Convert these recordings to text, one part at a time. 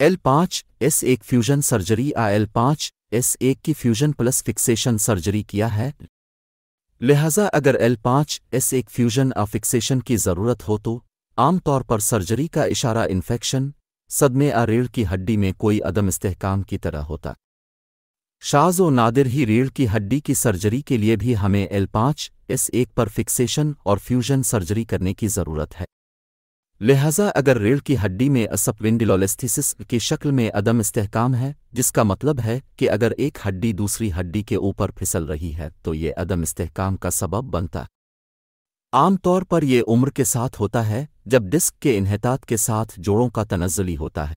L पांच S एक fusion surgery आ एल पांच एस एक की फ्यूजन प्लस फिक्सेशन सर्जरी किया है लिहाजा अगर एल पाँच एस एक फ्यूजन आ फिक्सेशन की ज़रूरत हो तो आमतौर पर सर्जरी का इशारा इन्फेक्शन सदमे आ रीढ़ की हड्डी में कोई अदम इस्तेकाम की तरह होता शाज व नादिर ही रीढ़ की हड्डी की सर्जरी के लिए भी हमें एल पांच एस एक पर फिक्सेशन और फ्यूजन सर्जरी करने की ज़रूरत है लिहाजा अगर रीढ़ की हड्डी में असपविंडिलोलेस्थेसिस की शक्ल में अदम इस्तेकाम है जिसका मतलब है कि अगर एक हड्डी दूसरी हड्डी के ऊपर फिसल रही है तो ये अदम इस्तेकाम का सबब बनता आमतौर पर ये उम्र के साथ होता है जब डिस्क के इन्हतात के साथ जोड़ों का तनजली होता है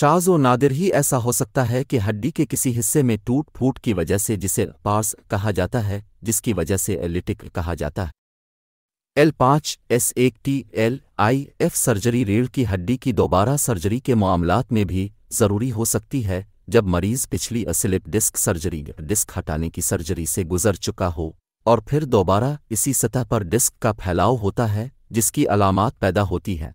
शाज व नादिर ही ऐसा हो सकता है कि हड्डी के किसी हिस्से में टूट फूट की वजह से जिसे पार्स कहा जाता है जिसकी वजह से एलिटिक कहा जाता है एल पांच एस एक T L I F surgery रीढ़ की हड्डी की दोबारा सर्जरी के मामलात में भी ज़रूरी हो सकती है जब मरीज पिछली असिलिप डिस्क सर्जरी डिस्क हटाने की सर्जरी से गुजर चुका हो और फिर दोबारा इसी सतह पर डिस्क का फैलाव होता है जिसकी अलामत पैदा होती है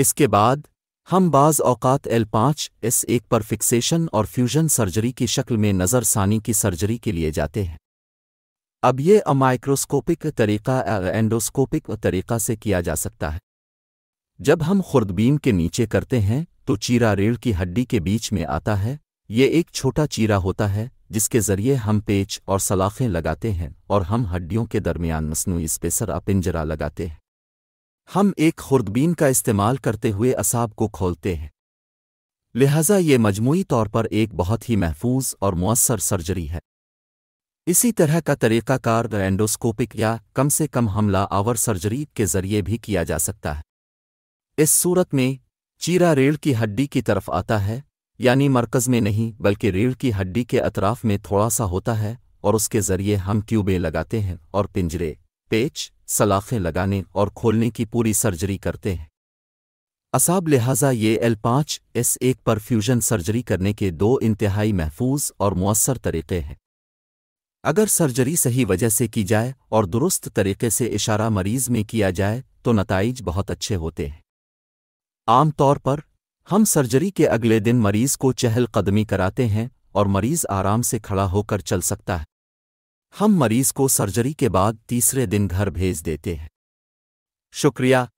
इसके बाद हम बाज़ औकात एल पांच एस एक पर फिक्सेशन और फ्यूजन सर्जरी की शक्ल में नज़रसानी की सर्जरी के लिए जाते हैं अब ये अमाइक्रोस्कोपिक तरीका एंडोस्कोपिक तरीका से किया जा सकता है जब हम खुर्दबीन के नीचे करते हैं तो चीरा रीढ़ की हड्डी के बीच में आता है ये एक छोटा चीरा होता है जिसके ज़रिए हम पेच और सलाखें लगाते हैं और हम हड्डियों के दरमियान मसनू स्पेसर पिंजरा लगाते हैं हम एक खुर्दबीन का इस्तेमाल करते हुए असाब को खोलते हैं लिहाजा ये मजमू तौर पर एक बहुत ही महफूज और मौसर सर्जरी है इसी तरह का तरीक़ाकार एंडोस्कोपिक या कम से कम हमला आवर सर्जरी के जरिए भी किया जा सकता है इस सूरत में चीरा रेल की हड्डी की तरफ आता है यानी मरकज़ में नहीं बल्कि रेल की हड्डी के अतराफ में थोड़ा सा होता है और उसके ज़रिए हम ट्यूबें लगाते हैं और पिंजरे पेच सलाखें लगाने और खोलने की पूरी सर्जरी करते हैं असाब लिहाजा ये एल पाँच एस एक पर फ्यूजन सर्जरी करने के दो इंतहाई महफूज और मौसर तरीक़े हैं अगर सर्जरी सही वजह से की जाए और दुरुस्त तरीके से इशारा मरीज में किया जाए तो नतज बहुत अच्छे होते हैं आमतौर पर हम सर्जरी के अगले दिन मरीज को चहलकदमी कराते हैं और मरीज आराम से खड़ा होकर चल सकता है हम मरीज को सर्जरी के बाद तीसरे दिन घर भेज देते हैं शुक्रिया